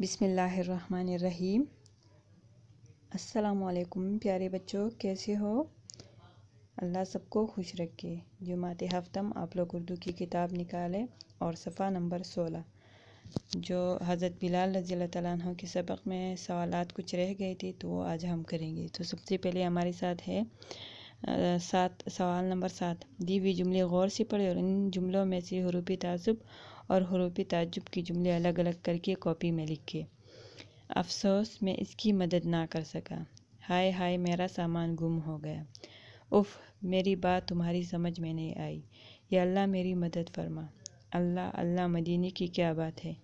बिसमीम असलकुम प्यारे बच्चों कैसे हो अल्लाह सबको खुश रखे जुमात हफ्तम आप लोग उर्दू की किताब निकालें और सफ़ा नंबर सोलह जो हज़रत बिलाल रज़ी तह के सबक में सवाल कुछ रह गए थे तो वो आज हम करेंगे तो सबसे पहले हमारे साथ है सात सवाल नंबर सात दी हुई जुमले गौर से पढ़े और इन जुमलों में से हरूपी तसब और हरूफ ताजुब के जुमले अलग अलग करके कॉपी में लिखे अफसोस मैं इसकी मदद ना कर सका हाय हाय मेरा सामान गुम हो गया उफ़ मेरी बात तुम्हारी समझ में नहीं आई या अल्लाह मेरी मदद फरमा अल्लाह अल्लाह मदीने की क्या बात है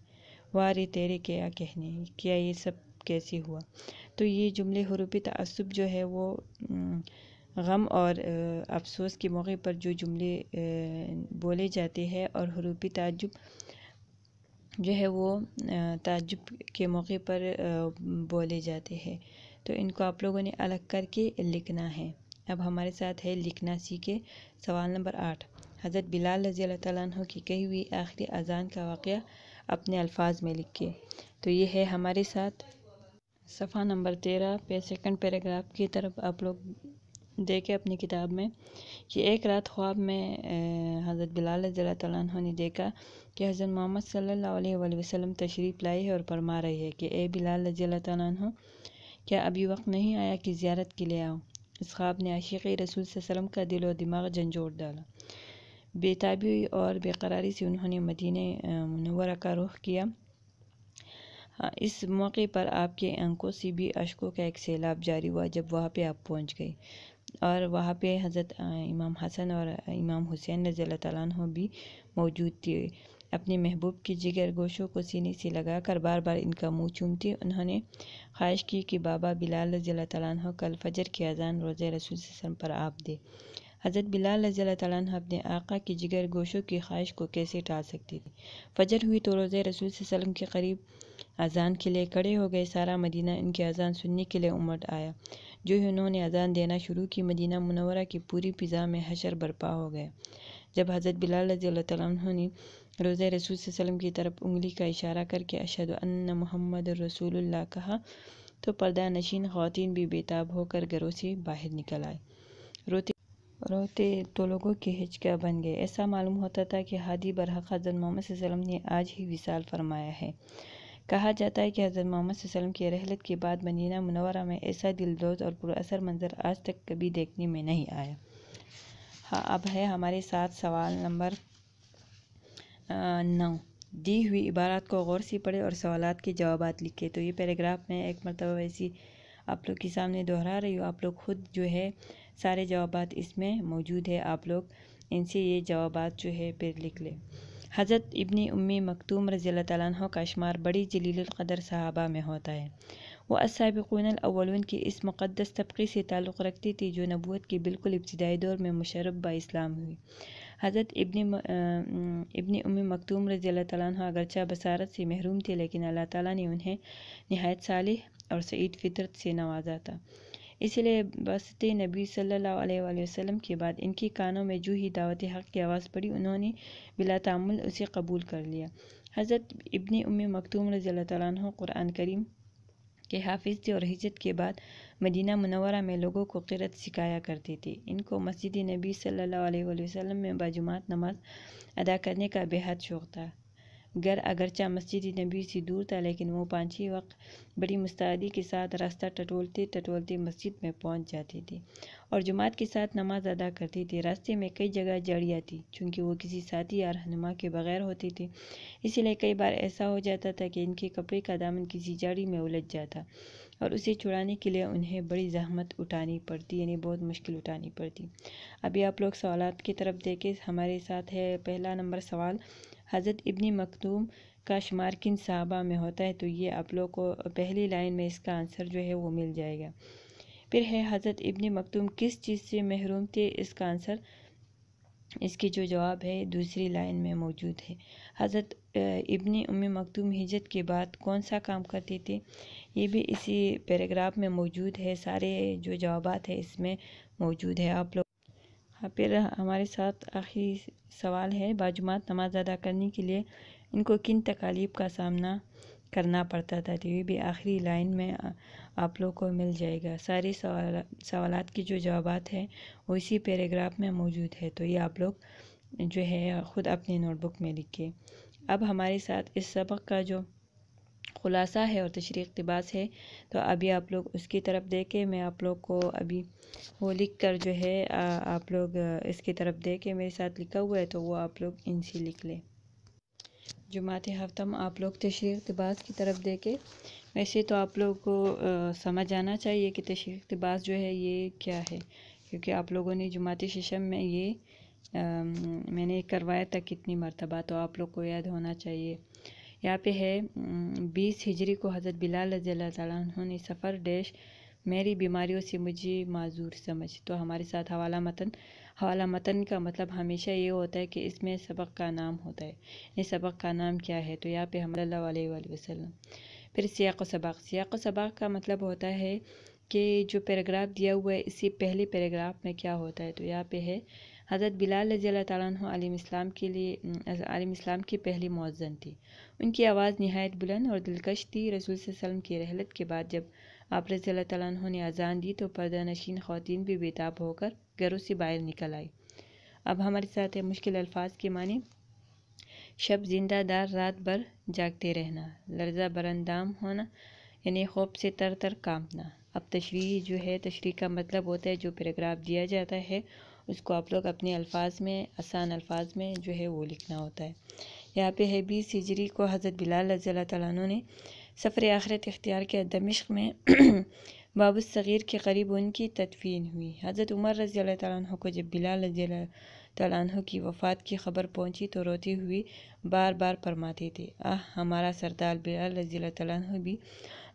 वारे तेरे क्या कहने क्या ये सब कैसे हुआ तो ये जुमले हरूफ तसब जो है वो गम और अफसोस के मौके पर जो जुमले बोले जाते हैं और हरूपी ताजुब जो है वो ताजुब के मौके पर बोले जाते हैं तो इनको आप लोगों ने अलग करके लिखना है अब हमारे साथ है लिखना सीखे सवाल नंबर आठ हज़रत बिलाल रजी अल्लाह तु की कही हुई आखिरी अजान का वाक़ अपने अल्फाज में लिखे तो ये है हमारे साथ सफ़ा नंबर तेरह पे सेकंड पैराग्राफ की तरफ आप लोग देखे अपनी किताब में कि एक रात ख्वाब में हज़रत बिलाल रज़ी ने देखा कि हज़रत मोहम्मद सल्ला वसलम तशरीफ़ लाई है और फरमा रही है कि ए बिलाल रज़ी क्या अभी वक्त नहीं आया कि ज़्यारत के लिए आओ इस ख्वाब ने आशिक रसूल वसलम का दिल और दिमाग झंझोड़ डाला बेताबी और बेकरारी से उन्होंने मदीने मनवर का रुख किया हाँ, इस मौके पर आपके अंकों से भी अशकों का एक सैलाब जारी हुआ जब वहाँ पे आप पहुँच गए और वहाँ पे हज़रत इमाम हसन और इमाम हुसैन रज़ी अल्लाह भी मौजूद थे अपने महबूब की जिगर गोशों को सीने से लगाकर बार बार इनका मुंह चूमते उन्होंने ख्वाहिश की कि बाबा बिलाल रज़ी अल्लाह कल फजर की अजान रोज़ रसूल वसम पर आप दे हज़रत बिलाल रज़ी अल्लाह अपने आका की जिगर गोशों की ख्वाहिश को कैसे टाल सकते थे फजर हुई तो रोज़ रसूल वसम के करीब अजान के लिए खड़े हो गए सारा मदीना इनकी अजान सुनने के लिए उमड़ आया जो ही उन्होंने अजान देना शुरू की मदीना मुनवरा की पूरी फ़िज़ा में हशर बर्पा हो गया जब हज़रत बिलाल रजी तुमने रोज़ रसूल वसलम की तरफ उंगली का इशारा करके अशद मोहम्मद रसूलुल्लाह कहा तो पर्दा नशीन ख़वान भी बेताब होकर घरों से बाहर निकल आए रोते रोते तो लोगों के हिचका बन गए ऐसा मालूम होता था कि हादी बरहक़ा मोहम्मद ने आज ही विशाल फरमाया है कहा जाता है कि हज़रत मोहम्मद वसल्लम की रहलत के बाद मदीना मुनवरा में ऐसा दिलदोज और पुरअसर मंज़र आज तक कभी देखने में नहीं आया हाँ अब है हमारे साथ सवाल नंबर नौ दी हुई इबारात को गौर से पढ़े और सवाल के जवाब लिखे तो ये पैराग्राफ में एक मरतबा ऐसी आप लोग के सामने दोहरा रही हूँ आप लोग खुद जो है सारे जवाब इसमें मौजूद है आप लोग इनसे ये जवाब जो है फिर लिख लें हज़रत इबन उम्मी मखतूम रज़ी अल्लाह का शुमार बड़ी जलीलर सहाबा में होता है वो असाबिकून अव्वलून की इस मुक़दस तबके से ताल्लुक़ रखती थी जो नबूत के बिल्कुल इब्तदाई दौर में मुशरब बा इस्लाम हुई हज़रत इबन इबन उम्मी मखतूम रज़ी अल्लाह तह अगरचा बसारत से महरूम थे लेकिन अल्लाह ताली ने उन्हें नहायत साल और सईद फितरत से नवाजा था इसलिए बसते नबी सल्लल्लाहु अलैहि वसल्लम के बाद इनके कानों में जो ही दावत हक़ की आवाज़ पड़ी उन्होंने बिला तामुल उसे कबूल कर लिया हज़रत इब्ने उम मखतूम रज़ी अल्लाह क़ुरान करीम के हाफिज़ थे और हिजरत के बाद मदीना मुनवरा में लोगों को किरत सिखाया करते थे इनको मस्जिद नबी सल्लल्लाहु अलैहि वसल्लम में बाजुमात नमाज अदा करने का बेहद शौक़ था घर अगरचा मस्जिद नबी से दूर था लेकिन वो पाँच ही वक्त बड़ी मुस्तादी के साथ रास्ता टटोलते टटोलते मस्जिद में पहुंच जाती थी और जुमात के साथ नमाज अदा करती थी रास्ते में कई जगह जड़ियाँ थी चूँकि वो किसी साथी या रहनुमा के बगैर होती थी इसीलिए कई बार ऐसा हो जाता था कि इनके कपड़े का दामन किसी जड़ी में उलझ जाता और उसे छुड़ाने के लिए उन्हें बड़ी जहमत उठानी पड़ती यानी बहुत मुश्किल उठानी पड़ती अभी आप लोग सवाल की तरफ देखें हमारे साथ है पहला नंबर सवाल हज़रत इब्नी मखदूम का शुमार किन साहबा में होता है तो ये आप लोग को पहली लाइन में इसका आंसर जो है वो मिल जाएगा फिर है हज़रत इब्न मखदूम किस चीज़ से महरूम थे इसका आंसर इसकी जो जवाब है दूसरी लाइन में मौजूद है हज़रत इब्ने उम मखदूम हिजरत के बाद कौन सा काम करते थे ये भी इसी पैराग्राफ में मौजूद है सारे जो जवाब है इसमें मौजूद है आप लोग हाँ फिर हमारे साथ आखिरी सवाल है बाजुमात नमाज अदा करने के लिए इनको किन तकालीफ का सामना करना पड़ता था टीवी तो भी आखिरी लाइन में आप लोग को मिल जाएगा सारे सवाल सवाल की जो जवाब हैं वो इसी पैराग्राफ में मौजूद है तो ये आप लोग जो है ख़ुद अपनी नोटबुक में लिखिए अब हमारे साथ इस सबक का जो ख़ुलासा है और तशरी अकतबास है तो अभी आप लोग उसकी तरफ देखें मैं आप लोग को अभी वो लिख कर जो है आप लोग इसकी तरफ देखें मेरे साथ लिखा हुआ है तो वो आप लोग इनसे लिख लें जुमात हफ्तम आप लोग तशरी तबास की तरफ देखें वैसे तो आप लोग को समझ आना चाहिए कि तशरी तबास जो है ये क्या है क्योंकि आप लोगों ने जुमाती शशम में ये आ, मैंने करवाया था कितनी मरतबा तो आप लोग को याद होना चाहिए यहाँ पे है बीस हिजरी को हज़रत बिलाल रजी ने सफ़र डैश मेरी बीमारियों से मुझे माजूर समझ तो हमारे साथ हवाला मतन हवाला मतन का मतलब हमेशा ये होता है कि इसमें सबक का नाम होता है इस सबक का नाम क्या है तो यहाँ पे हम वसलम फिर सियाक सबाक सियाक सबाक का मतलब होता है कि जो पैराग्राफ दिया हुआ है इसी पहले पैराग्राफ में क्या होता है तो यहाँ पे है हज़रत बिलाल रजी तलाम इस्लाम के लिए आलम इस्लाम की पहली मौजन थी उनकी आवाज़ नहायत बुलंद और दिलकश थी रसूल वसलम की रहलत के बाद जब आप रजी तु ने अजान दी तो पर्दा नशीन ख़वान भी बेताब होकर घरों से बाहर निकल आई अब हमारे साथ है मुश्किल अल्फाज के माने शब जिंदा दार रात भर जागते रहना लर्जा बरंदाम होना यानी खौफ से तर तर काँपना अब तशरी जो है तशरी का मतलब होता है जो पैराग्राफ दिया जाता है उसको आप लोग अपने अल्फाज में आसान अल्फाज में जो है वो लिखना होता है यहाँ पे है बीस हिजरी को हज़रत बिलाल रज़ी तु ने सफ़र आखरत इख्तियार के दमिश्क में बाबू सग़ीर के करीब उनकी तदफीन हुई हज़रत उमर रज़ी तु को जब बिलाल रज़ी तु की वफ़ात की खबर पहुँची तो रोती हुई बार बार फरमाते थे आह हमारा सरदार बिलाल रज़ी तु भी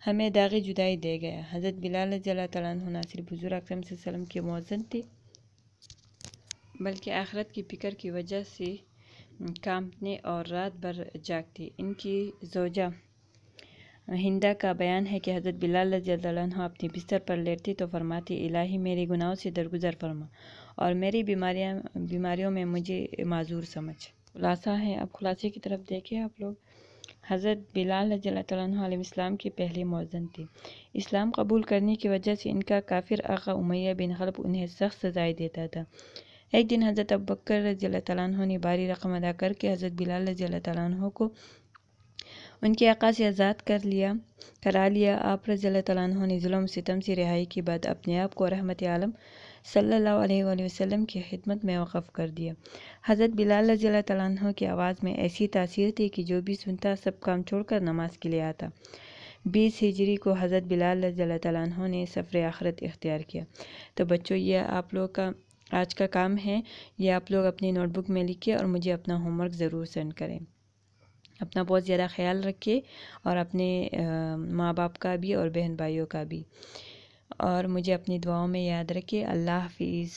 हमें दागे जुदाई दे गया हज़रत बिलाल रज़ी तु नासिर बुजुर्ग अक्रम के मौजन थे बल्कि आखरत की फ़िक्र की वजह से कांपने और रात भर जागते इनकी जोजा हिंदा का बयान है कि हज़रत बिलाल रजी अपने बिस्तर पर लेटती तो फरमाती इलाही मेरे गुनाहों से दरगुजर फरमा और मेरी बीमारियाँ बीमारियों में मुझे माजूर समझ खुलासा है अब खुलासे की तरफ देखें आप लोग हज़रत बिलाल रजील्लाम के पहले मौजन थी इस्लाम कबूल करने की वजह से इनका काफिर आका उमैया बिन हल्ब उन्हें सख्त सजाए देता था एक दिन हज़रत अबकर रज़ी ने भारी रकम अदा करके हज़रत बिलाल रज़ी को उनके अका से आज़ाद कर लिया करा लिया आप रज़ी ने जुल्म सितम से रिहाई के बाद अपने आप को रहमत आलम सल्ला अलैहि की खिदमत में वक़ कर दिया हज़रत बिलाल रज़ी तु की आवाज़ में ऐसी तासीर थी कि जो भी सुनता सब काम छोड़कर नमाज के लिए आता बीस हिजरी को हज़रत बिलाल रज़ी तु ने सफ़र आखरत इख्तियार किया तो बच्चों यह आप लोग का आज का काम है ये आप लोग अपनी नोटबुक में लिखिए और मुझे अपना होमवर्क ज़रूर सेंड करें अपना बहुत ज़्यादा ख्याल रखिए और अपने माँ बाप का भी और बहन भाइयों का भी और मुझे अपनी दुआओं में याद रखिए अल्लाह हाफिज़